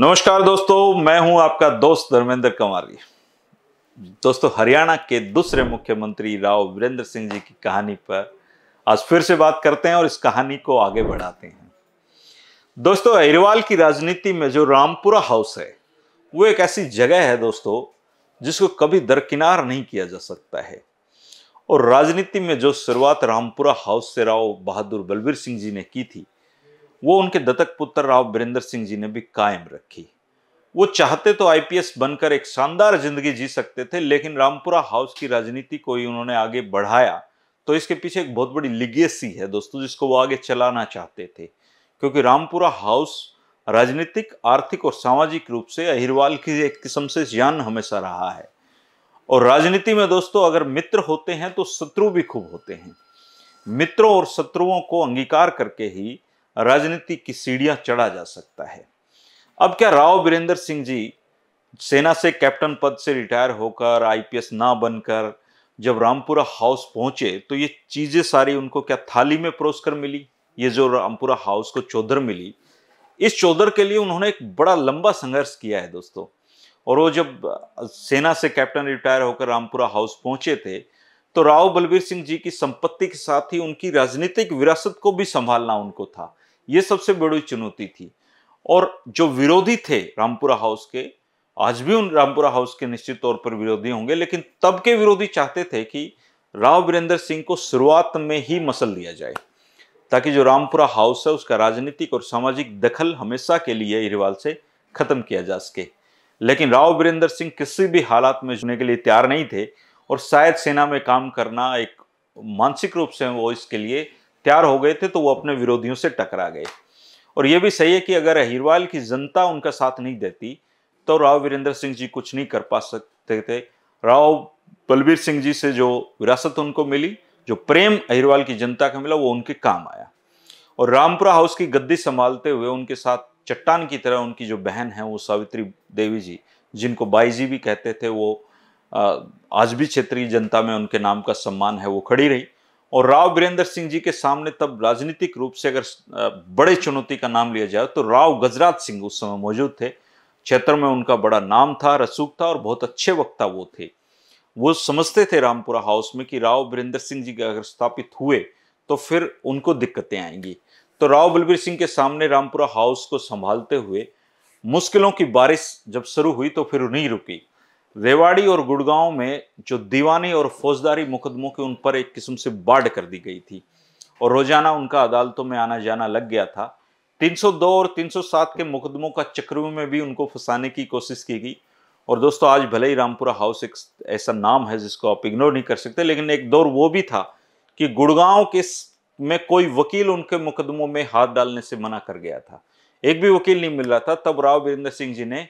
नमस्कार दोस्तों मैं हूं आपका दोस्त धर्मेंद्र कंवारी दोस्तों हरियाणा के दूसरे मुख्यमंत्री राव वीरेंद्र सिंह जी की कहानी पर आज फिर से बात करते हैं और इस कहानी को आगे बढ़ाते हैं दोस्तों अहिरवाल की राजनीति में जो रामपुरा हाउस है वो एक ऐसी जगह है दोस्तों जिसको कभी दरकिनार नहीं किया जा सकता है और राजनीति में जो शुरुआत रामपुरा हाउस से राव बहादुर बलबीर सिंह जी ने की थी वो उनके दत्तक पुत्र राव बीरेंद्र सिंह जी ने भी कायम रखी वो चाहते तो आईपीएस बनकर एक शानदार जिंदगी जी सकते थे लेकिन रामपुरा हाउस की राजनीति को ही उन्होंने आगे बढ़ाया तो इसके पीछे एक बहुत बड़ी लिगेसी है दोस्तों जिसको वो आगे चलाना चाहते थे क्योंकि रामपुरा हाउस राजनीतिक आर्थिक और सामाजिक रूप से अहिरवाल की एक किस्म से ज्ञान हमेशा रहा है और राजनीति में दोस्तों अगर मित्र होते हैं तो शत्रु भी खूब होते हैं मित्रों और शत्रुओं को अंगीकार करके ही राजनीति की सीढ़ियां चढ़ा जा सकता है अब क्या राव बीरेंद्र सिंह जी सेना से कैप्टन पद से रिटायर होकर आईपीएस ना बनकर जब रामपुरा हाउस पहुंचे तो ये चीज़ें सारी उनको क्या थाली में परोसकर मिली ये जो रामपुरा हाउस को चौधर मिली इस चौधर के लिए उन्होंने एक बड़ा लंबा संघर्ष किया है दोस्तों और वो जब सेना से कैप्टन रिटायर होकर रामपुरा हाउस पहुंचे थे तो राव बलबीर सिंह जी की संपत्ति के साथ ही उनकी राजनीतिक विरासत को भी संभालना उनको था ये सबसे बड़ी चुनौती थी और जो विरोधी थे रामपुरा हाउस के आज भी उन रामपुरा हाउस के निश्चित तौर पर विरोधी होंगे लेकिन तब के विरोधी चाहते थे कि राव वीरेंद्र सिंह को शुरुआत में ही मसल दिया जाए ताकि जो रामपुरा हाउस है उसका राजनीतिक और सामाजिक दखल हमेशा के लिए रिवाल से खत्म किया जा सके लेकिन राव वीरेंद्र सिंह किसी भी हालात में जुड़ने के लिए तैयार नहीं थे और शायद सेना में काम करना एक मानसिक रूप से वो इसके लिए तैयार हो गए थे तो वो अपने विरोधियों से टकरा गए और ये भी सही है कि अगर अहिरवाल की जनता उनका साथ नहीं देती तो राव वीरेंद्र सिंह जी कुछ नहीं कर पा सकते थे राव बलबीर सिंह जी से जो विरासत उनको मिली जो प्रेम अहिरवाल की जनता का मिला वो उनके काम आया और रामपुरा हाउस की गद्दी संभालते हुए उनके साथ चट्टान की तरह उनकी जो बहन है वो सावित्री देवी जी जिनको बाई जी भी कहते थे वो आज भी क्षेत्रीय जनता में उनके नाम का सम्मान है वो खड़ी रही और राव वीरेंद्र सिंह जी के सामने तब राजनीतिक रूप से अगर बड़े चुनौती का नाम लिया जाए तो राव गजराज सिंह उस समय मौजूद थे क्षेत्र में उनका बड़ा नाम था रसूख था और बहुत अच्छे वक्ता वो थे वो समझते थे रामपुरा हाउस में कि राव वीरेंद्र सिंह जी अगर स्थापित हुए तो फिर उनको दिक्कतें आएंगी तो राव बलबीर सिंह के सामने रामपुरा हाउस को संभालते हुए मुश्किलों की बारिश जब शुरू हुई तो फिर नहीं रुकी रेवाड़ी और गुड़गांव में जो दीवानी और फौजदारी मुकदमों के उन पर एक किस्म से बाढ़ कर दी गई थी और रोजाना उनका अदालतों में आना जाना लग गया था 302 और 307 के मुकदमों का चक्र में भी उनको फंसाने की कोशिश की गई और दोस्तों आज भले ही रामपुरा हाउस एक ऐसा नाम है जिसको आप इग्नोर नहीं कर सकते लेकिन एक दौर वो भी था कि गुड़गांव के में कोई वकील उनके मुकदमों में हाथ डालने से मना कर गया था एक भी वकील नहीं मिल रहा था तब राव वीरेंद्र सिंह जी ने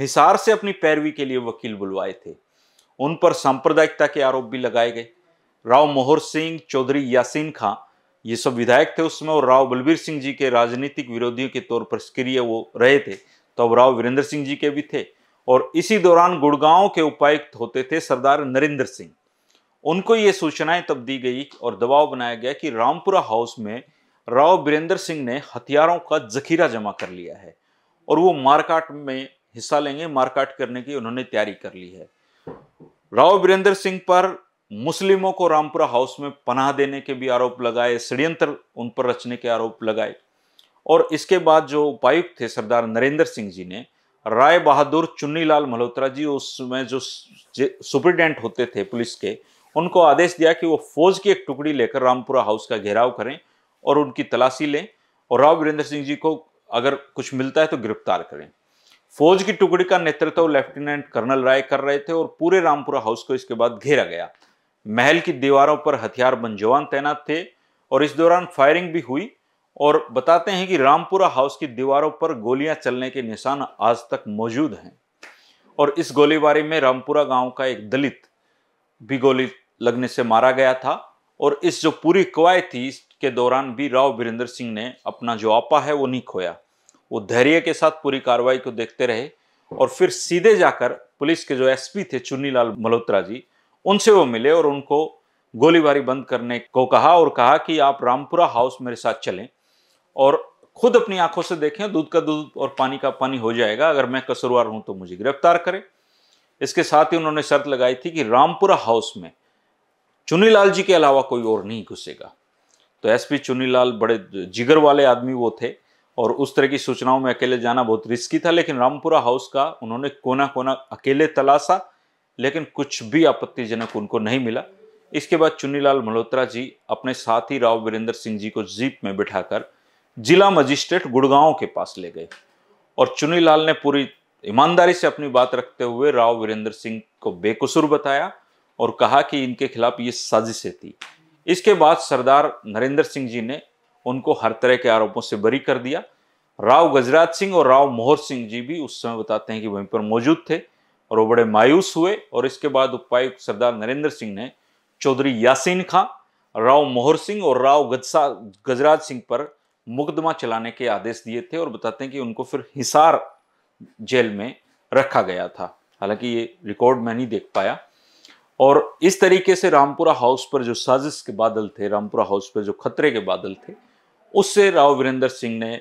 हिसार से अपनी पैरवी के लिए वकील बुलवाए थे उन पर सांप्रदायिकता के आरोप भी लगाए गए राव मोहर सिंह चौधरी यासीन खां ये सब विधायक थे उसमें और राव बलबीर सिंह जी के राजनीतिक विरोधियों के तौर पर सक्रिय वो रहे थे तो अब राव वीरेंद्र सिंह जी के भी थे और इसी दौरान गुड़गांव के उपायुक्त होते थे सरदार नरेंद्र सिंह उनको ये सूचनाएं तब दी गई और दबाव बनाया गया कि रामपुरा हाउस में राव बीरेंद्र सिंह ने हथियारों का जखीरा जमा कर लिया है और वो मारकाट में हिस्सा लेंगे मारकाट करने की उन्होंने तैयारी कर ली है राव बीरेंद्र सिंह पर मुस्लिमों को रामपुरा हाउस में पनाह देने के भी आरोप लगाए षड्यंत्र उन पर रचने के आरोप लगाए और इसके बाद जो उपायुक्त थे सरदार नरेंद्र सिंह जी ने राय बहादुर चुन्नीलाल मल्होत्रा जी उसमें जो सुप्रिटेंडेंट होते थे पुलिस के उनको आदेश दिया कि वो फौज की एक टुकड़ी लेकर रामपुरा हाउस का घेराव करें और उनकी तलाशी लें और राव वीरेंद्र सिंह जी को अगर कुछ मिलता है तो गिरफ्तार करें फौज की टुकड़ी का नेतृत्व लेफ्टिनेंट कर्नल राय कर रहे थे और पूरे रामपुरा हाउस को इसके बाद घेरा गया महल की दीवारों पर हथियार जवान तैनात थे और इस दौरान फायरिंग भी हुई और बताते हैं कि रामपुरा हाउस की दीवारों पर गोलियां चलने के निशान आज तक मौजूद हैं और इस गोलीबारी में रामपुरा गांव का एक दलित भी गोली लगने से मारा गया था और इस जो पूरी कवायद थी इसके दौरान भी राव वीरेंद्र सिंह ने अपना जो आपा है वो नहीं खोया वो धैर्य के साथ पूरी कार्रवाई को देखते रहे और फिर सीधे जाकर पुलिस के जो एसपी थे चुन्नीलाल मल्होत्रा जी उनसे वो मिले और उनको गोलीबारी बंद करने को कहा और कहा कि आप रामपुरा हाउस मेरे साथ चलें और खुद अपनी आंखों से देखें दूध का दूध और पानी का पानी हो जाएगा अगर मैं कसूरवार हूं तो मुझे गिरफ्तार करें इसके साथ ही उन्होंने शर्त लगाई थी कि रामपुरा हाउस में चुनीलाल जी के अलावा कोई और नहीं घुसेगा तो एसपी चुनीलाल बड़े जिगर वाले आदमी वो थे और उस तरह की सूचनाओं में अकेले जाना बहुत रिस्की था लेकिन रामपुरा हाउस का उन्होंने कोना कोना अकेले तलाशा लेकिन कुछ भी आपत्तिजनक उनको नहीं मिला इसके बाद चुनीलाल मल्होत्रा जी अपने साथी राव वीरेंद्र सिंह जी को जीप में बिठाकर जिला मजिस्ट्रेट गुड़गांव के पास ले गए और चुनीलाल ने पूरी ईमानदारी से अपनी बात रखते हुए राव वीरेंद्र सिंह को बेकसूर बताया और कहा कि इनके खिलाफ ये साजिश थी इसके बाद सरदार नरेंद्र सिंह जी ने उनको हर तरह के आरोपों से बरी कर दिया राव गजराज सिंह और राव मोहर सिंह जी भी उस समय बताते हैं कि वहीं पर मौजूद थे और वो बड़े मायूस हुए और इसके बाद उपायुक्त सरदार नरेंद्र सिंह ने चौधरी यासीन खां राव मोहर सिंह और राव गजसा गजराज सिंह पर मुकदमा चलाने के आदेश दिए थे और बताते हैं कि उनको फिर हिसार जेल में रखा गया था हालांकि ये रिकॉर्ड मैं नहीं देख पाया और इस तरीके से रामपुरा हाउस पर जो साजिश के बादल थे रामपुरा हाउस पर जो खतरे के बादल थे उससे राव वीरेंद्र सिंह ने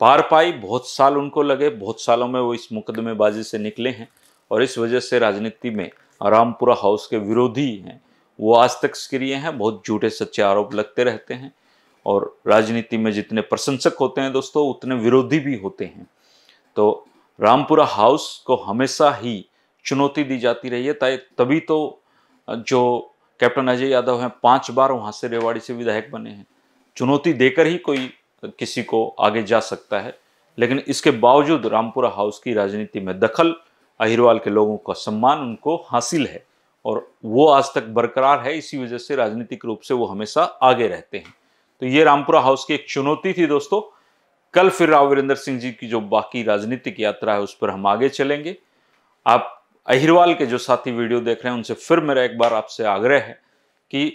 पार पाई बहुत साल उनको लगे बहुत सालों में वो इस मुकदमेबाजी से निकले हैं और इस वजह से राजनीति में रामपुरा हाउस के विरोधी हैं वो आज तक सक्रिय हैं बहुत झूठे सच्चे आरोप लगते रहते हैं और राजनीति में जितने प्रशंसक होते हैं दोस्तों उतने विरोधी भी होते हैं तो रामपुरा हाउस को हमेशा ही चुनौती दी जाती रही है तभी तो जो कैप्टन अजय यादव हैं पांच बार वहाँ से रेवाड़ी से विधायक बने हैं चुनौती देकर ही कोई किसी को आगे जा सकता है लेकिन इसके बावजूद रामपुरा हाउस की राजनीति में दखल अहिरवाल के लोगों का सम्मान उनको हासिल है और वो आज तक बरकरार है इसी वजह से राजनीतिक रूप से वो हमेशा आगे रहते हैं तो ये रामपुरा हाउस की एक चुनौती थी दोस्तों कल फिर राव वीरेंद्र सिंह जी की जो बाकी राजनीतिक यात्रा है उस पर हम आगे चलेंगे आप अहिरवाल के जो साथी वीडियो देख रहे हैं उनसे फिर मेरा एक बार आपसे आग्रह है कि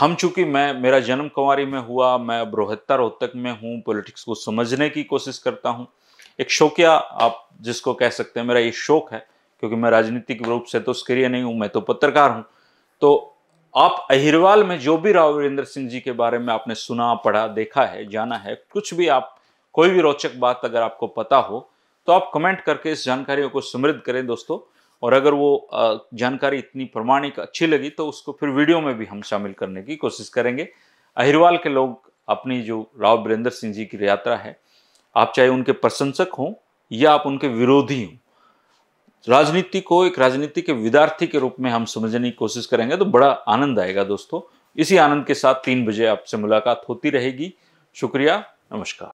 हम चूंकि मैं मेरा जन्म कुमारी में हुआ मैं अब रोहत्ता रोहतक में हूँ पॉलिटिक्स को समझने की कोशिश करता हूँ एक शौकिया आप जिसको कह सकते हैं मेरा ये शौक है क्योंकि मैं राजनीतिक रूप से तो सक्रिय नहीं हूँ मैं तो पत्रकार हूँ तो आप अहिरवाल में जो भी राव वीरेंद्र सिंह जी के बारे में आपने सुना पढ़ा देखा है जाना है कुछ भी आप कोई भी रोचक बात अगर आपको पता हो तो आप कमेंट करके इस जानकारियों को समृद्ध करें दोस्तों और अगर वो जानकारी इतनी प्रमाणिक अच्छी लगी तो उसको फिर वीडियो में भी हम शामिल करने की कोशिश करेंगे अहिरवाल के लोग अपनी जो राव बीरेंद्र सिंह जी की यात्रा है आप चाहे उनके प्रशंसक हों या आप उनके विरोधी हों राजनीति को एक राजनीति के विद्यार्थी के रूप में हम समझने की कोशिश करेंगे तो बड़ा आनंद आएगा दोस्तों इसी आनंद के साथ तीन बजे आपसे मुलाकात होती रहेगी शुक्रिया नमस्कार